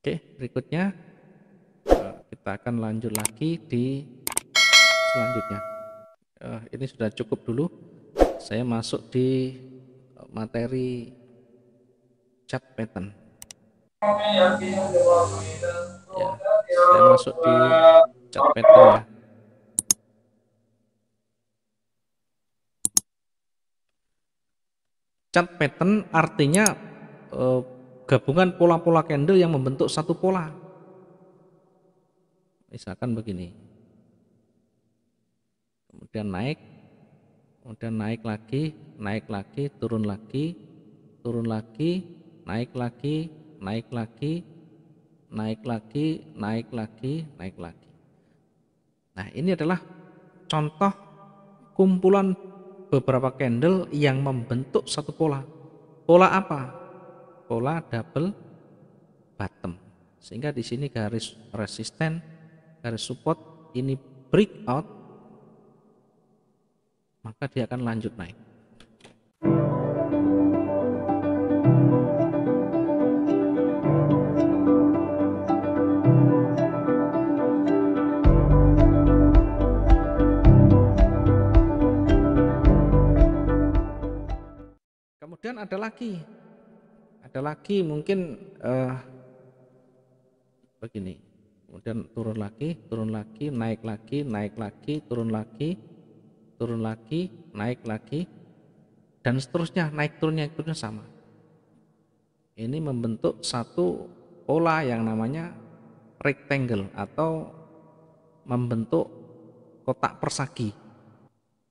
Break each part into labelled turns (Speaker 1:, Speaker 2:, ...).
Speaker 1: Oke, berikutnya eh, kita akan lanjut lagi di selanjutnya. Eh, ini sudah cukup dulu. Saya masuk di eh, materi cat pattern. Ya, saya masuk di cat pattern ya. Cat pattern artinya uh, gabungan pola-pola candle yang membentuk satu pola. Misalkan begini. Kemudian naik, kemudian naik lagi, naik lagi, turun lagi, turun lagi, naik lagi, naik lagi, naik lagi, naik lagi, naik lagi. Nah, ini adalah contoh kumpulan beberapa candle yang membentuk satu pola. Pola apa? pola double bottom. Sehingga di sini garis resisten, garis support ini breakout, maka dia akan lanjut naik. Kemudian ada lagi ada lagi mungkin uh, begini kemudian turun lagi turun lagi naik lagi naik lagi turun lagi turun lagi naik lagi dan seterusnya naik turunnya naik turunnya sama ini membentuk satu pola yang namanya rectangle atau membentuk kotak persagi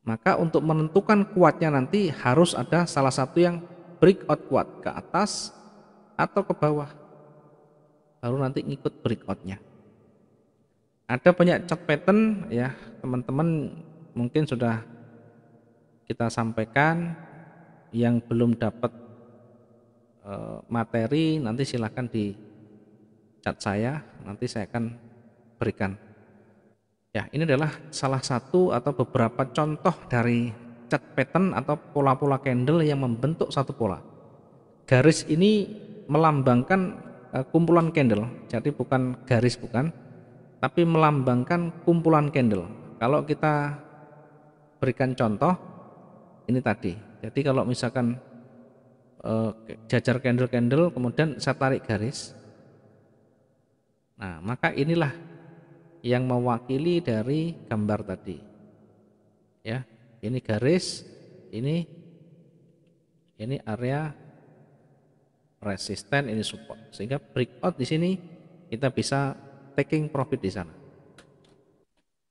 Speaker 1: maka untuk menentukan kuatnya nanti harus ada salah satu yang breakout kuat ke atas atau ke bawah baru nanti ngikut breakoutnya ada banyak chart pattern ya teman-teman mungkin sudah kita sampaikan yang belum dapat e, materi nanti silahkan di chat saya nanti saya akan berikan ya ini adalah salah satu atau beberapa contoh dari cat pattern atau pola-pola candle yang membentuk satu pola. Garis ini melambangkan eh, kumpulan candle, jadi bukan garis bukan, tapi melambangkan kumpulan candle. Kalau kita berikan contoh ini tadi. Jadi kalau misalkan eh, jajar candle-candle kemudian saya tarik garis. Nah, maka inilah yang mewakili dari gambar tadi. Ya, ini garis ini ini area resisten ini support sehingga breakout di sini kita bisa taking profit di sana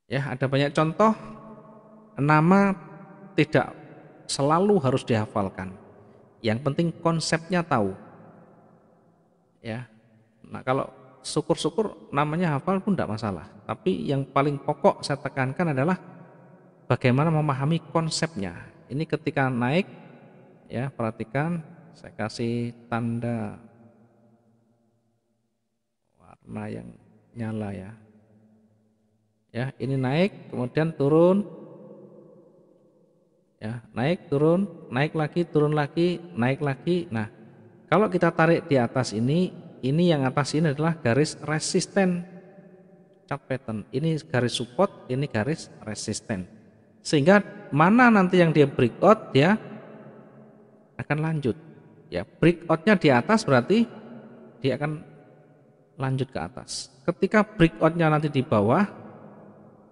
Speaker 1: ya ada banyak contoh nama tidak selalu harus dihafalkan yang penting konsepnya tahu ya nah kalau syukur-syukur namanya hafal pun tidak masalah tapi yang paling pokok saya tekankan adalah bagaimana memahami konsepnya. Ini ketika naik ya perhatikan saya kasih tanda warna yang nyala ya. Ya, ini naik kemudian turun ya naik turun naik lagi turun lagi naik lagi nah kalau kita tarik di atas ini ini yang atas ini adalah garis resisten cat pattern ini garis support ini garis resisten sehingga mana nanti yang dia breakout ya akan lanjut ya breakoutnya di atas berarti dia akan lanjut ke atas ketika breakoutnya nanti di bawah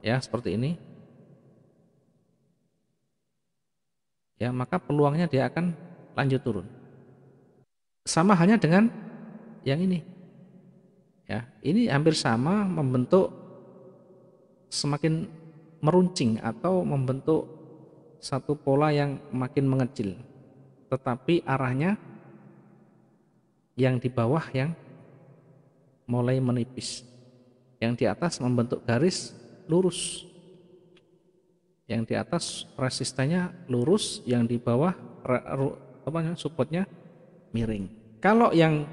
Speaker 1: ya seperti ini ya maka peluangnya dia akan lanjut turun sama hanya dengan yang ini ya ini hampir sama membentuk semakin meruncing atau membentuk satu pola yang makin mengecil. Tetapi arahnya yang di bawah yang mulai menipis. Yang di atas membentuk garis lurus. Yang di atas resistennya lurus, yang di bawah supportnya miring. Kalau yang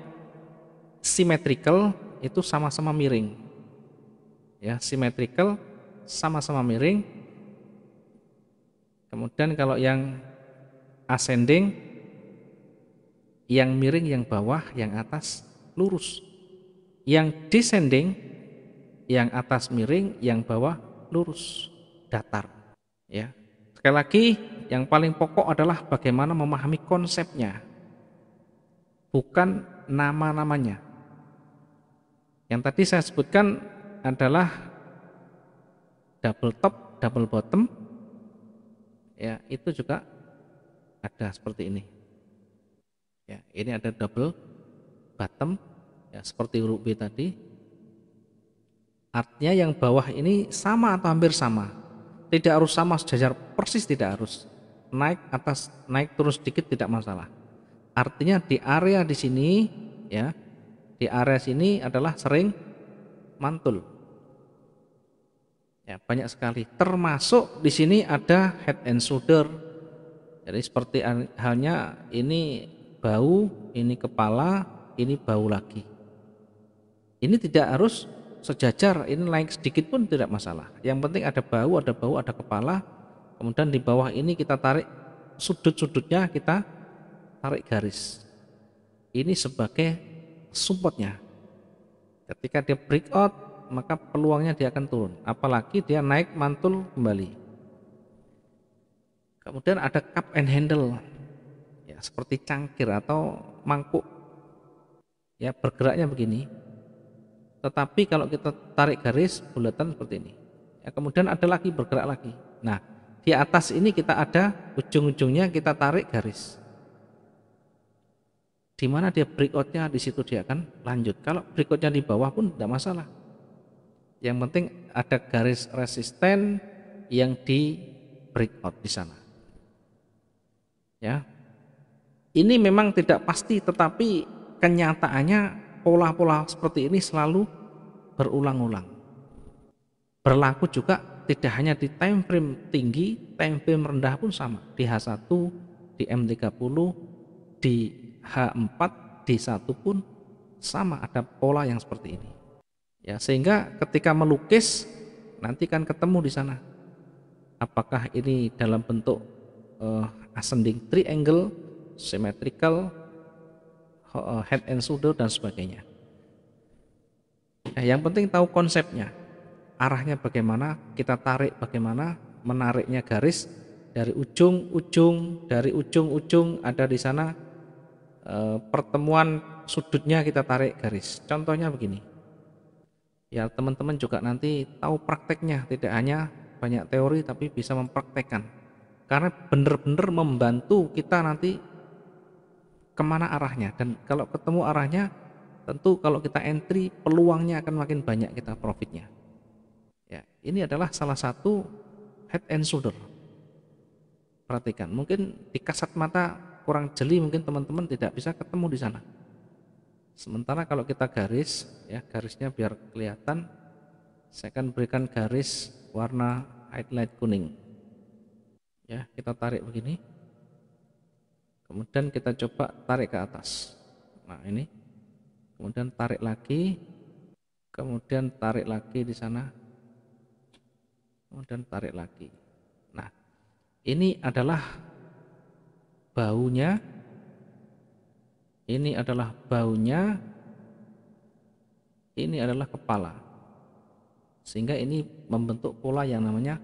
Speaker 1: symmetrical itu sama-sama miring. Ya, symmetrical sama-sama miring. Kemudian kalau yang ascending yang miring yang bawah, yang atas lurus. Yang descending yang atas miring, yang bawah lurus, datar. Ya. Sekali lagi, yang paling pokok adalah bagaimana memahami konsepnya. Bukan nama-namanya. Yang tadi saya sebutkan adalah double top, double bottom ya itu juga ada seperti ini. Ya, ini ada double bottom ya seperti huruf B tadi. Artinya yang bawah ini sama atau hampir sama. Tidak harus sama sejajar persis tidak harus. Naik atas naik terus sedikit tidak masalah. Artinya di area di sini ya di area sini adalah sering mantul Ya, banyak sekali. Termasuk di sini ada head and shoulder. Jadi seperti halnya ini bau, ini kepala, ini bau lagi. Ini tidak harus sejajar, ini naik sedikit pun tidak masalah. Yang penting ada bau, ada bau, ada kepala. Kemudian di bawah ini kita tarik sudut-sudutnya kita tarik garis. Ini sebagai supportnya. Ketika dia break out maka peluangnya dia akan turun. Apalagi dia naik mantul kembali. Kemudian ada cup and handle, ya seperti cangkir atau mangkuk, ya bergeraknya begini. Tetapi kalau kita tarik garis bulatan seperti ini, ya, kemudian ada lagi bergerak lagi. Nah di atas ini kita ada ujung-ujungnya kita tarik garis. Di mana dia breakoutnya di situ dia akan lanjut. Kalau breakoutnya di bawah pun tidak masalah yang penting ada garis resisten yang di breakout di sana. Ya. Ini memang tidak pasti tetapi kenyataannya pola-pola seperti ini selalu berulang-ulang. Berlaku juga tidak hanya di time frame tinggi, time frame rendah pun sama. Di H1, di M30, di H4, di 1 pun sama ada pola yang seperti ini. Ya, sehingga ketika melukis nanti kan ketemu di sana. Apakah ini dalam bentuk uh, ascending triangle, symmetrical, eh, head and shoulder dan sebagainya. Nah, yang penting tahu konsepnya, arahnya bagaimana, kita tarik bagaimana, menariknya garis dari ujung-ujung, dari ujung-ujung ada di sana e, pertemuan sudutnya kita tarik garis. Contohnya begini ya teman-teman juga nanti tahu prakteknya tidak hanya banyak teori tapi bisa mempraktekkan karena benar-benar membantu kita nanti kemana arahnya dan kalau ketemu arahnya tentu kalau kita entry peluangnya akan makin banyak kita profitnya ya ini adalah salah satu head and shoulder perhatikan mungkin di kasat mata kurang jeli mungkin teman-teman tidak bisa ketemu di sana Sementara kalau kita garis, ya garisnya biar kelihatan, saya akan berikan garis warna highlight kuning. Ya, kita tarik begini. Kemudian kita coba tarik ke atas. Nah, ini. Kemudian tarik lagi. Kemudian tarik lagi di sana. Kemudian tarik lagi. Nah, ini adalah baunya ini adalah baunya, ini adalah kepala. Sehingga ini membentuk pola yang namanya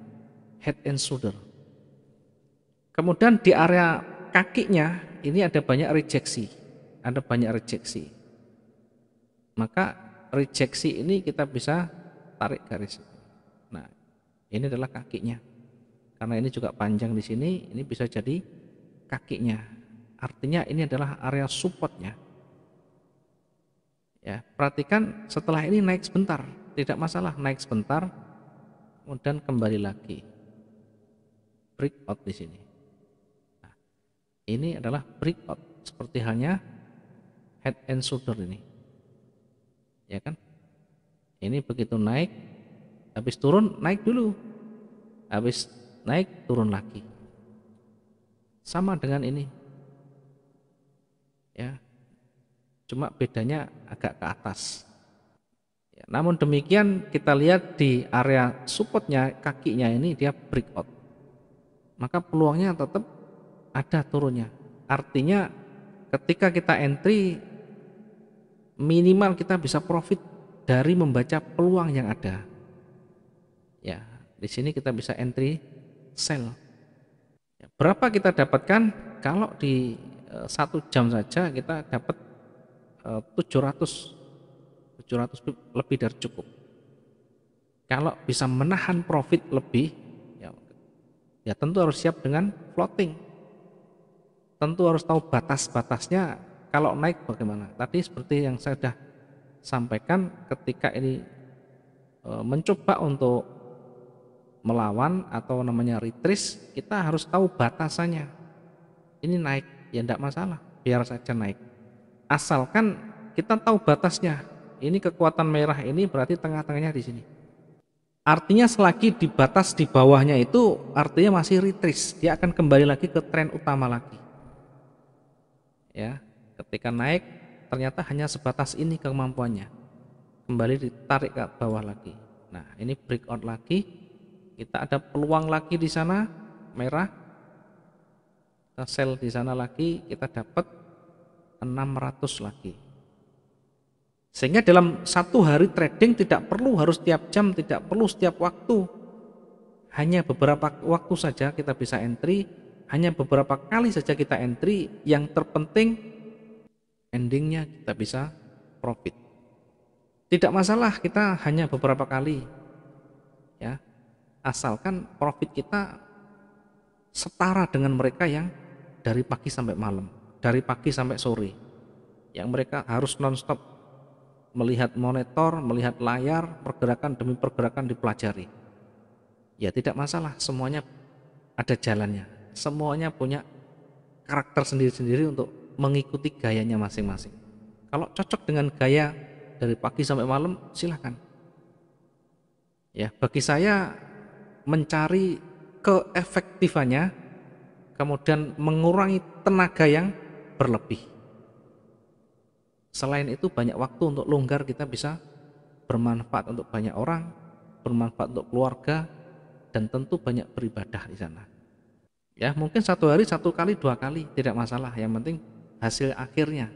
Speaker 1: head and shoulder. Kemudian di area kakinya ini ada banyak rejeksi, ada banyak rejeksi. Maka rejeksi ini kita bisa tarik garis. Nah, ini adalah kakinya. Karena ini juga panjang di sini, ini bisa jadi kakinya. Artinya ini adalah area supportnya. Ya, perhatikan setelah ini naik sebentar, tidak masalah naik sebentar, kemudian kembali lagi. Breakout di sini. Nah, ini adalah breakout seperti halnya head and shoulder ini. Ya kan? Ini begitu naik, habis turun naik dulu. Habis naik turun lagi. Sama dengan ini, ya cuma bedanya agak ke atas ya, namun demikian kita lihat di area supportnya kakinya ini dia breakout maka peluangnya tetap ada turunnya artinya ketika kita entry minimal kita bisa profit dari membaca peluang yang ada ya di sini kita bisa entry sell ya, berapa kita dapatkan kalau di Eh, satu jam saja kita dapat 700 eh, 700 lebih dari cukup kalau bisa menahan profit lebih ya, ya, tentu harus siap dengan floating tentu harus tahu batas-batasnya kalau naik bagaimana tadi seperti yang saya sudah sampaikan ketika ini eh, mencoba untuk melawan atau namanya retris kita harus tahu batasannya ini naik ya tidak masalah biar saja naik asalkan kita tahu batasnya ini kekuatan merah ini berarti tengah-tengahnya di sini artinya selagi di batas di bawahnya itu artinya masih retris dia akan kembali lagi ke tren utama lagi ya ketika naik ternyata hanya sebatas ini kemampuannya kembali ditarik ke bawah lagi nah ini breakout lagi kita ada peluang lagi di sana merah sel di sana lagi kita dapat 600 lagi sehingga dalam satu hari trading tidak perlu harus setiap jam tidak perlu setiap waktu hanya beberapa waktu saja kita bisa entry hanya beberapa kali saja kita entry yang terpenting endingnya kita bisa profit tidak masalah kita hanya beberapa kali ya asalkan profit kita setara dengan mereka yang dari pagi sampai malam, dari pagi sampai sore. Yang mereka harus nonstop melihat monitor, melihat layar, pergerakan demi pergerakan dipelajari. Ya tidak masalah, semuanya ada jalannya. Semuanya punya karakter sendiri-sendiri untuk mengikuti gayanya masing-masing. Kalau cocok dengan gaya dari pagi sampai malam, silahkan. Ya, bagi saya mencari keefektifannya kemudian mengurangi tenaga yang berlebih. Selain itu banyak waktu untuk longgar kita bisa bermanfaat untuk banyak orang, bermanfaat untuk keluarga, dan tentu banyak beribadah di sana. Ya mungkin satu hari satu kali dua kali tidak masalah, yang penting hasil akhirnya.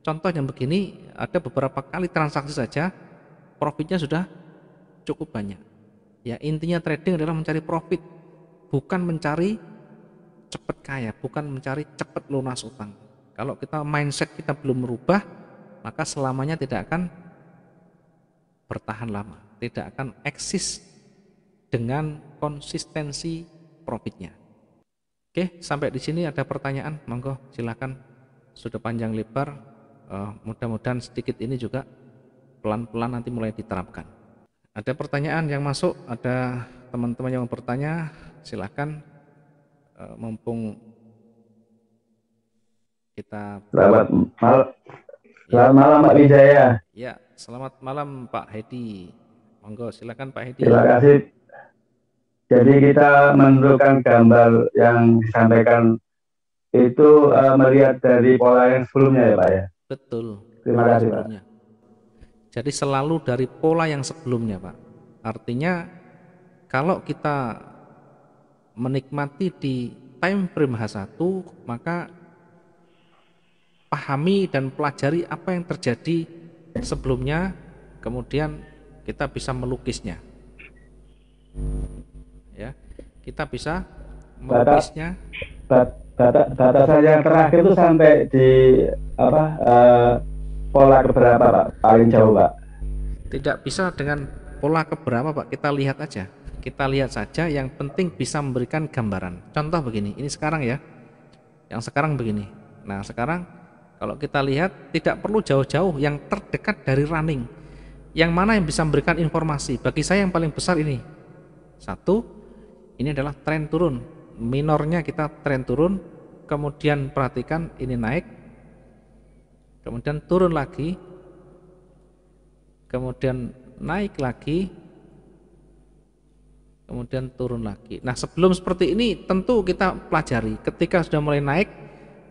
Speaker 1: Contoh yang begini ada beberapa kali transaksi saja profitnya sudah cukup banyak. Ya intinya trading adalah mencari profit bukan mencari cepat kaya, bukan mencari cepat lunas utang. Kalau kita mindset kita belum merubah, maka selamanya tidak akan bertahan lama, tidak akan eksis dengan konsistensi profitnya. Oke, sampai di sini ada pertanyaan, monggo silahkan Sudah panjang lebar, eh, mudah-mudahan sedikit ini juga pelan-pelan nanti mulai diterapkan. Ada pertanyaan yang masuk, ada teman-teman yang bertanya, silahkan Eh, mumpung kita selamat malam ya. selamat malam Pak Wijaya ya selamat malam Pak Hedi monggo silakan Pak Hedi terima kasih jadi kita menentukan gambar yang disampaikan itu uh, melihat dari pola yang sebelumnya ya Pak ya betul
Speaker 2: terima kasih sebelumnya.
Speaker 1: Pak jadi selalu dari pola yang sebelumnya Pak artinya kalau kita menikmati di time frame H1 maka pahami dan pelajari apa yang terjadi sebelumnya kemudian kita bisa melukisnya ya kita bisa melukisnya data, data, saya yang terakhir itu sampai di apa uh, pola keberapa pak paling jauh pak tidak bisa dengan pola keberapa pak kita lihat aja kita lihat saja yang penting bisa memberikan gambaran. Contoh begini, ini sekarang ya. Yang sekarang begini. Nah, sekarang kalau kita lihat tidak perlu jauh-jauh yang terdekat dari running. Yang mana yang bisa memberikan informasi? Bagi saya yang paling besar ini. Satu, ini adalah tren turun. Minornya kita tren turun, kemudian perhatikan ini naik. Kemudian turun lagi. Kemudian naik lagi kemudian turun lagi. Nah, sebelum seperti ini tentu kita pelajari ketika sudah mulai naik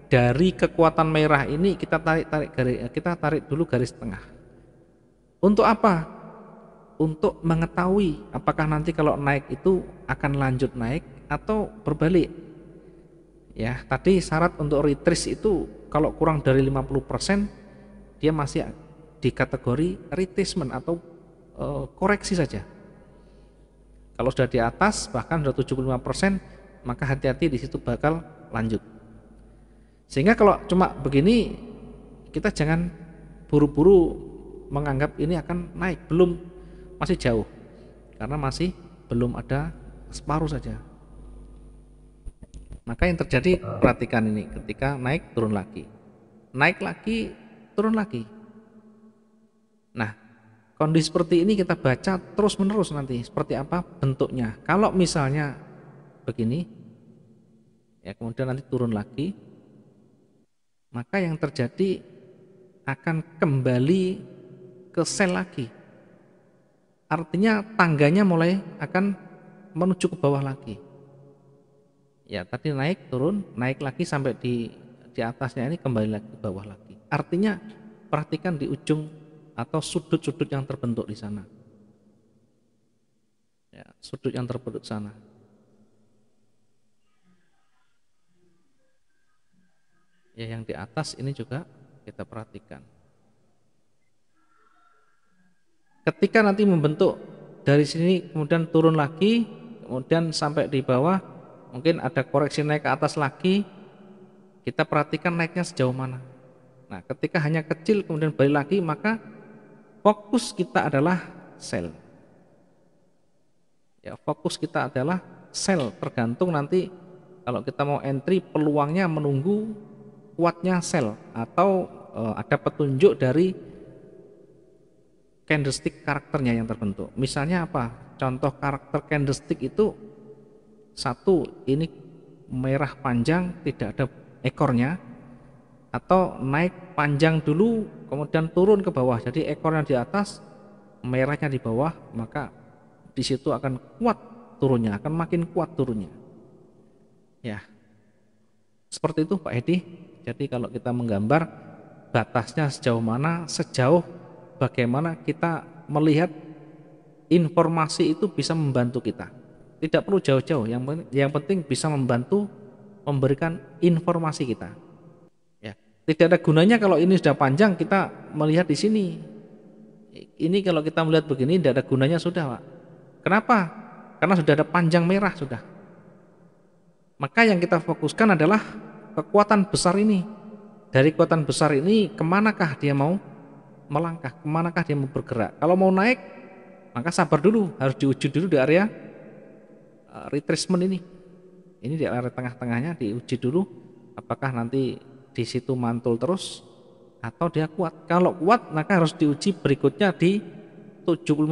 Speaker 1: dari kekuatan merah ini kita tarik tarik eh, kita tarik dulu garis tengah. Untuk apa? Untuk mengetahui apakah nanti kalau naik itu akan lanjut naik atau berbalik. Ya, tadi syarat untuk retrace itu kalau kurang dari 50% dia masih di kategori retracement atau uh, koreksi saja kalau sudah di atas bahkan sudah 75% maka hati-hati di situ bakal lanjut. Sehingga kalau cuma begini kita jangan buru-buru menganggap ini akan naik, belum masih jauh. Karena masih belum ada separuh saja. Maka yang terjadi perhatikan ini ketika naik turun lagi. Naik lagi, turun lagi. Nah, Kondisi seperti ini kita baca terus-menerus nanti seperti apa bentuknya. Kalau misalnya begini, ya kemudian nanti turun lagi, maka yang terjadi akan kembali ke sel lagi. Artinya tangganya mulai akan menuju ke bawah lagi. Ya tadi naik turun, naik lagi sampai di di atasnya ini kembali lagi ke bawah lagi. Artinya perhatikan di ujung atau sudut-sudut yang terbentuk di sana. Ya, sudut yang terbentuk di sana. Ya, yang di atas ini juga kita perhatikan. Ketika nanti membentuk dari sini kemudian turun lagi, kemudian sampai di bawah, mungkin ada koreksi naik ke atas lagi, kita perhatikan naiknya sejauh mana. Nah, ketika hanya kecil kemudian balik lagi, maka fokus kita adalah sel. Ya, fokus kita adalah sel tergantung nanti kalau kita mau entry peluangnya menunggu kuatnya sel atau e, ada petunjuk dari candlestick karakternya yang terbentuk. Misalnya apa? Contoh karakter candlestick itu satu ini merah panjang tidak ada ekornya atau naik panjang dulu kemudian turun ke bawah jadi ekornya di atas merahnya di bawah maka di situ akan kuat turunnya akan makin kuat turunnya ya seperti itu Pak Edi jadi kalau kita menggambar batasnya sejauh mana sejauh bagaimana kita melihat informasi itu bisa membantu kita tidak perlu jauh-jauh yang yang penting bisa membantu memberikan informasi kita tidak ada gunanya kalau ini sudah panjang kita melihat di sini. Ini kalau kita melihat begini tidak ada gunanya sudah, Pak. Kenapa? Karena sudah ada panjang merah sudah. Maka yang kita fokuskan adalah kekuatan besar ini. Dari kekuatan besar ini kemanakah dia mau melangkah, kemanakah dia mau bergerak. Kalau mau naik, maka sabar dulu, harus diuji dulu di area eh, retracement ini. Ini di area tengah-tengahnya diuji dulu apakah nanti di situ mantul terus atau dia kuat. Kalau kuat maka harus diuji berikutnya di 75%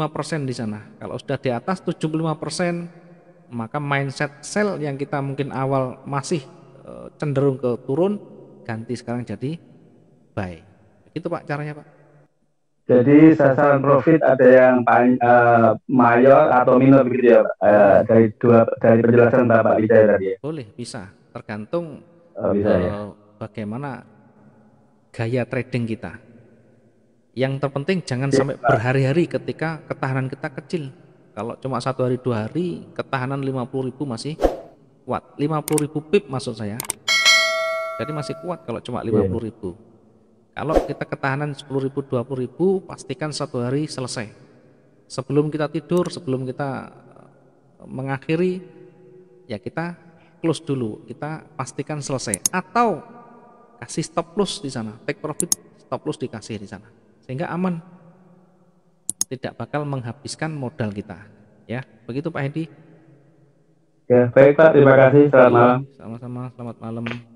Speaker 1: di sana. Kalau sudah di atas 75% maka mindset sel yang kita mungkin awal masih e, cenderung ke turun ganti sekarang jadi baik Itu Pak caranya Pak. Jadi sasaran profit ada yang uh, mayor atau minor begitu ya Uh, dari dua dari penjelasan Bapak Ida tadi ya? Boleh, bisa. Tergantung oh, bisa, uh, ya bagaimana gaya trading kita. Yang terpenting jangan iya, sampai berhari-hari ketika ketahanan kita kecil. Kalau cuma satu hari dua hari ketahanan 50.000 masih kuat. puluh ribu pip maksud saya. Jadi masih kuat kalau cuma iya. lima puluh ribu. Kalau kita ketahanan sepuluh ribu, puluh ribu, pastikan satu hari selesai. Sebelum kita tidur, sebelum kita eh, mengakhiri, ya kita close dulu, kita pastikan selesai. Atau kasih stop loss di sana take profit stop loss dikasih di sana sehingga aman tidak bakal menghabiskan modal kita ya begitu Pak Hedi ya baik Pak terima kasih selamat malam sama-sama selamat malam